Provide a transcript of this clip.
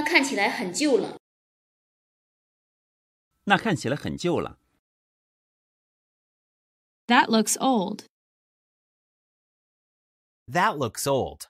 那看起来很旧了。那看起来很旧了。That looks old. That looks old.